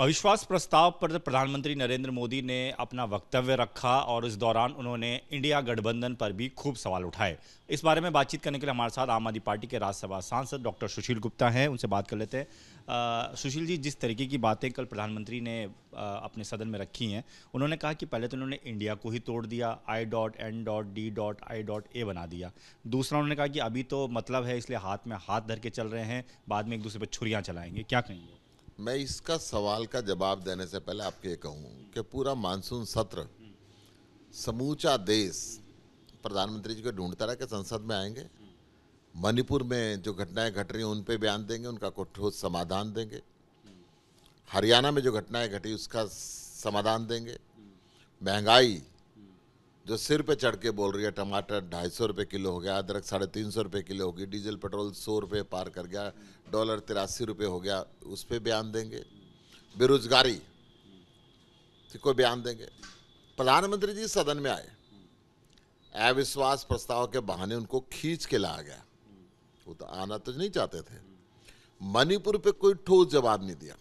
अविश्वास प्रस्ताव पर प्रधानमंत्री नरेंद्र मोदी ने अपना वक्तव्य रखा और इस दौरान उन्होंने इंडिया गठबंधन पर भी खूब सवाल उठाए इस बारे में बातचीत करने के लिए हमारे साथ आम आदमी पार्टी के राज्यसभा सांसद डॉक्टर सुशील गुप्ता हैं उनसे बात कर लेते हैं सुशील जी जिस तरीके की बातें कल प्रधानमंत्री ने आ, अपने सदन में रखी हैं उन्होंने कहा कि पहले तो उन्होंने इंडिया को ही तोड़ दिया I dot N dot D dot I dot A बना दिया दूसरा उन्होंने कहा कि अभी तो मतलब है इसलिए हाथ में हाथ धर के चल रहे हैं बाद में एक दूसरे पर छुरियाँ चलाएंगे क्या कहेंगे मैं इसका सवाल का जवाब देने से पहले आपके ये कहूँ कि पूरा मानसून सत्र समूचा देश प्रधानमंत्री जी को ढूंढता रहा कि संसद में आएंगे मणिपुर में जो घटनाएं घट रही हैं उन पर बयान देंगे उनका कोई ठोस समाधान देंगे हरियाणा में जो घटनाएं घटी उसका समाधान देंगे महंगाई जो सिर पे चढ़ के बोल रही है टमाटर ढाई सौ रुपये किलो हो गया अदरक साढ़े तीन सौ रुपये किलो होगी डीजल पेट्रोल सौ रुपये पार कर गया डॉलर तिरासी रुपये हो गया उस पर बयान देंगे बेरोजगारी को बयान देंगे प्रधानमंत्री जी सदन में आए अविश्वास प्रस्ताव के बहाने उनको खींच के लाया गया वो तो आना तो नहीं चाहते थे मणिपुर पे कोई ठोस जवाब नहीं दिया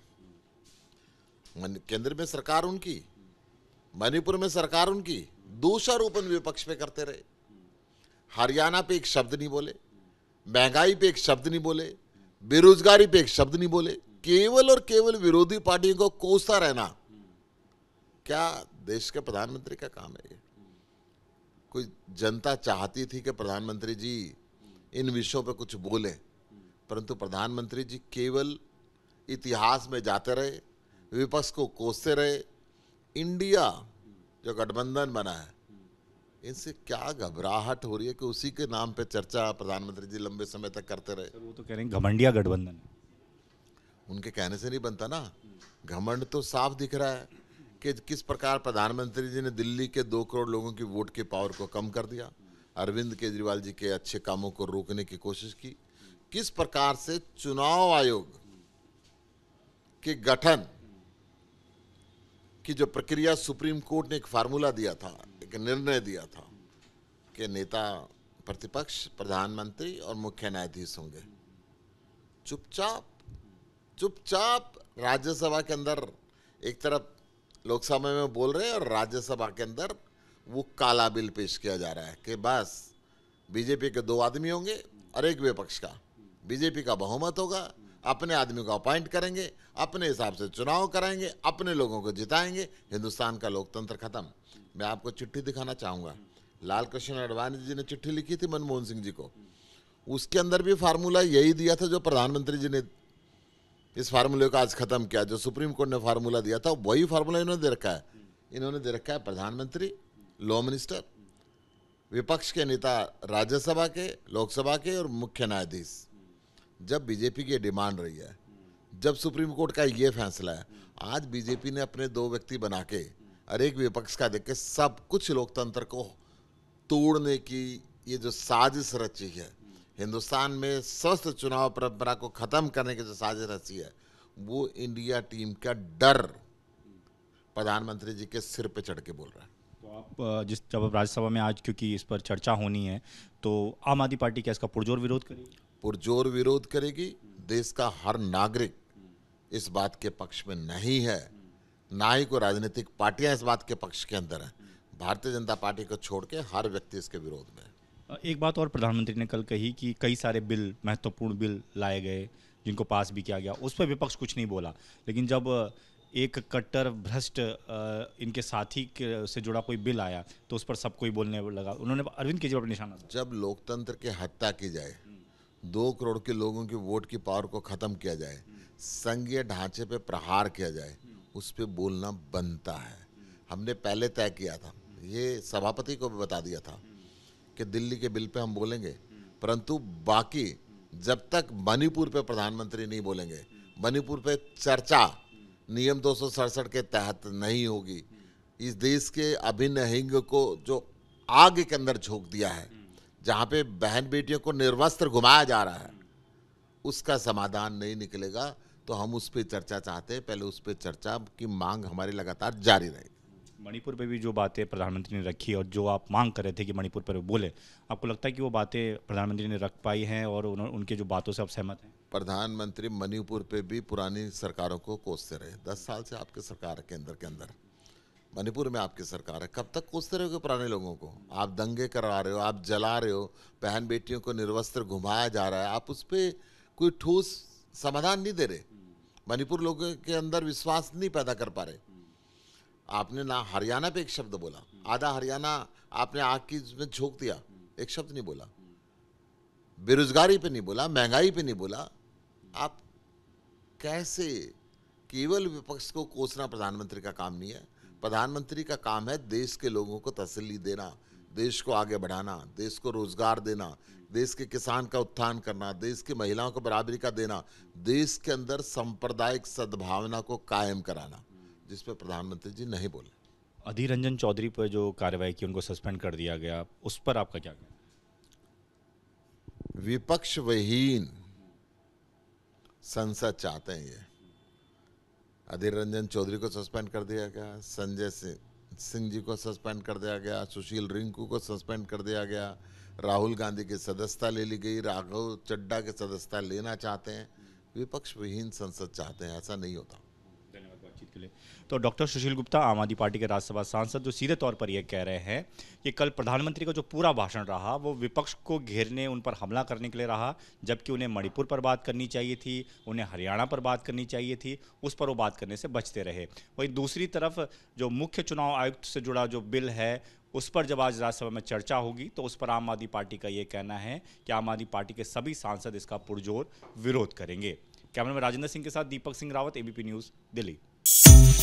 केंद्र में सरकार उनकी मणिपुर में सरकार उनकी दोषारोपण विपक्ष पे करते रहे हरियाणा पे एक शब्द नहीं बोले महंगाई पे एक शब्द नहीं बोले बेरोजगारी पे एक शब्द नहीं बोले केवल और केवल विरोधी पार्टियों को कोसता रहना क्या देश के प्रधानमंत्री का काम है कोई जनता चाहती थी कि प्रधानमंत्री जी इन विषयों पर कुछ बोले परंतु प्रधानमंत्री जी केवल इतिहास में जाते रहे विपक्ष को कोसते रहे इंडिया जो गठबंधन बना है इनसे क्या घबराहट हो रही है कि उसी के नाम पे चर्चा प्रधानमंत्री जी लंबे समय तक करते रहे वो तो कह रहे हैं घमंडिया गठबंधन उनके कहने से नहीं बनता ना घमंड तो साफ दिख रहा है कि किस प्रकार प्रधानमंत्री जी ने दिल्ली के दो करोड़ लोगों की वोट के पावर को कम कर दिया अरविंद केजरीवाल जी के अच्छे कामों को रोकने की कोशिश की किस प्रकार से चुनाव आयोग के गठन कि जो प्रक्रिया सुप्रीम कोर्ट ने एक फार्मूला दिया था एक निर्णय दिया था कि नेता प्रतिपक्ष प्रधानमंत्री और मुख्य न्यायाधीश होंगे चुपचाप चुपचाप राज्यसभा के अंदर एक तरफ लोकसभा में बोल रहे हैं और राज्यसभा के अंदर वो काला बिल पेश किया जा रहा है कि बस बीजेपी के दो आदमी होंगे और एक विपक्ष का बीजेपी का बहुमत होगा अपने आदमी को अपॉइंट करेंगे अपने हिसाब से चुनाव कराएंगे अपने लोगों को जिताएंगे हिंदुस्तान का लोकतंत्र खत्म मैं आपको चिट्ठी दिखाना चाहूँगा लाल कृष्ण अडवाणी जी ने चिट्ठी लिखी थी मनमोहन सिंह जी को उसके अंदर भी फार्मूला यही दिया था जो प्रधानमंत्री जी ने इस फार्मूले को आज खत्म किया जो सुप्रीम कोर्ट ने फार्मूला दिया था वही फार्मूला इन्होंने दे रखा है इन्होंने दे रखा है प्रधानमंत्री लॉ मिनिस्टर विपक्ष के नेता राज्यसभा के लोकसभा के और मुख्य न्यायाधीश जब बीजेपी की डिमांड रही है जब सुप्रीम कोर्ट का ये फैसला है आज बीजेपी ने अपने दो व्यक्ति बना के और एक विपक्ष का देख के सब कुछ लोकतंत्र को तोड़ने की ये जो साजिश रची है हिंदुस्तान में स्वस्थ चुनाव परंपरा को ख़त्म करने की जो साजिश रची है वो इंडिया टीम का डर प्रधानमंत्री जी के सिर पे चढ़ के बोल रहा है आप जिस जब राज्यसभा में आज क्योंकि इस पर चर्चा होनी है तो आम आदमी पार्टी क्या इसका पुरजोर विरोध करेगी पुरजोर विरोध करेगी देश का हर नागरिक इस बात के पक्ष में नहीं है ना ही कोई राजनीतिक पार्टियां इस बात के पक्ष के अंदर हैं भारतीय जनता पार्टी को छोड़ के हर व्यक्ति इसके विरोध में एक बात और प्रधानमंत्री ने कल कही कि कई सारे बिल महत्वपूर्ण बिल लाए गए जिनको पास भी किया गया उस पर विपक्ष कुछ नहीं बोला लेकिन जब एक कट्टर भ्रष्ट इनके साथी से जुड़ा कोई बिल आया तो उस पर सब कोई बोलने लगा उन्होंने अरविंद केजरीवाल पर निशाना जब लोकतंत्र के हत्या की जाए दो करोड़ के लोगों की वोट की पावर को ख़त्म किया जाए संघीय ढांचे पे प्रहार किया जाए उस पर बोलना बनता है हमने पहले तय किया था ये सभापति को भी बता दिया था कि दिल्ली के बिल पे हम बोलेंगे परंतु बाकी जब तक मणिपुर पे प्रधानमंत्री नहीं बोलेंगे मणिपुर पे चर्चा नियम दो के तहत नहीं होगी इस देश के अभिन्न हिंग को जो आग के अंदर झोंक दिया है जहाँ पे बहन बेटियों को निर्वस्त्र घुमाया जा रहा है उसका समाधान नहीं निकलेगा तो हम उस पर चर्चा चाहते हैं पहले उस पर चर्चा की मांग हमारी लगातार जारी रहेगी मणिपुर पे भी जो बातें प्रधानमंत्री ने रखी और जो आप मांग कर रहे थे कि मणिपुर पर बोले आपको लगता है कि वो बातें प्रधानमंत्री ने रख पाई हैं और उनके जो बातों से आप सहमत हैं प्रधानमंत्री मणिपुर पे भी पुरानी सरकारों को कोसते रहे दस साल से आपकी सरकार है केंद्र के अंदर मणिपुर में आपकी सरकार है कब तक कोसते रहोगे पुराने लोगों को आप दंगे करा रहे हो आप जला रहे हो बहन बेटियों को निर्वस्त्र घुमाया जा रहा है आप उस पर कोई ठोस समाधान नहीं दे रहे मणिपुर लोगों के अंदर विश्वास नहीं पैदा कर पा रहे आपने ना हरियाणा पे एक शब्द बोला आधा हरियाणा आपने आग की में झोंक दिया एक शब्द नहीं बोला बेरोजगारी पे नहीं बोला महंगाई पे नहीं बोला आप कैसे केवल विपक्ष को कोसना प्रधानमंत्री का काम नहीं है प्रधानमंत्री का काम है देश के लोगों को तसली देना देश को आगे बढ़ाना देश को रोजगार देना देश के किसान का उत्थान करना देश की महिलाओं को बराबरी का देना देश के अंदर सांप्रदायिक सद्भावना को कायम कराना जिस पर प्रधानमंत्री जी नहीं बोले अधीर रंजन चौधरी पर जो कार्रवाई की उनको सस्पेंड कर दिया गया उस पर आपका क्या कहना विपक्ष विहीन संसद चाहते हैं ये अधीर रंजन चौधरी को सस्पेंड कर दिया गया संजय सिंह सिंह जी को सस्पेंड कर दिया गया सुशील रिंकू को सस्पेंड कर दिया गया राहुल गांधी की सदस्यता ले ली गई राघव चड्डा की सदस्यता लेना चाहते हैं विपक्ष विहीन संसद चाहते हैं ऐसा नहीं होता के लिए तो डॉक्टर सुशील गुप्ता आम आदमी पार्टी के राज्यसभा सांसद जो सीधे तौर पर यह कह रहे हैं कि कल प्रधानमंत्री का जो पूरा भाषण रहा वो विपक्ष को घेरने उन पर हमला करने के लिए रहा जबकि उन्हें मणिपुर पर बात करनी चाहिए थी उन्हें हरियाणा पर बात करनी चाहिए थी उस पर वो बात करने से बचते रहे वहीं दूसरी तरफ जो मुख्य चुनाव आयुक्त से जुड़ा जो बिल है उस पर जब आज राज्यसभा में चर्चा होगी तो उस पर आम आदमी पार्टी का ये कहना है कि आम आदमी पार्टी के सभी सांसद इसका पुरजोर विरोध करेंगे कैमरा में राजेंद्र सिंह के साथ दीपक सिंह रावत एबीपी न्यूज़ दिल्ली